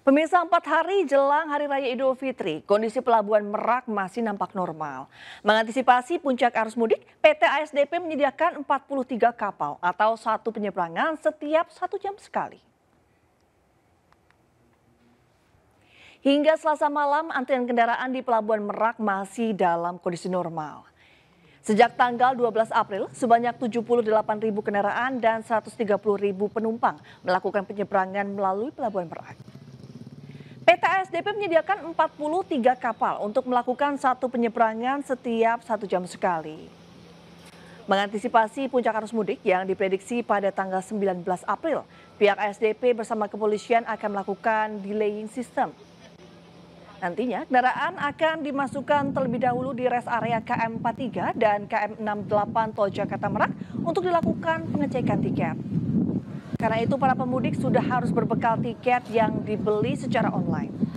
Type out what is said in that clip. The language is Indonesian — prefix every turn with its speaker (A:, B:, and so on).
A: Pemirsa empat hari jelang Hari Raya Idul Fitri, kondisi pelabuhan Merak masih nampak normal. Mengantisipasi puncak arus mudik, PT ASDP menyediakan 43 kapal atau satu penyeberangan setiap satu jam sekali. Hingga selasa malam, antrian kendaraan di pelabuhan Merak masih dalam kondisi normal. Sejak tanggal 12 April, sebanyak 78 ribu kendaraan dan 130 ribu penumpang melakukan penyeberangan melalui pelabuhan Merak. KSDP menyediakan 43 kapal untuk melakukan satu penyeberangan setiap satu jam sekali. Mengantisipasi puncak arus mudik yang diprediksi pada tanggal 19 April, pihak ASDP bersama kepolisian akan melakukan delaying system. Nantinya kendaraan akan dimasukkan terlebih dahulu di res area KM43 dan KM68 Tol Jakarta Merak untuk dilakukan pengecekan tiket. Karena itu para pemudik sudah harus berbekal tiket yang dibeli secara online.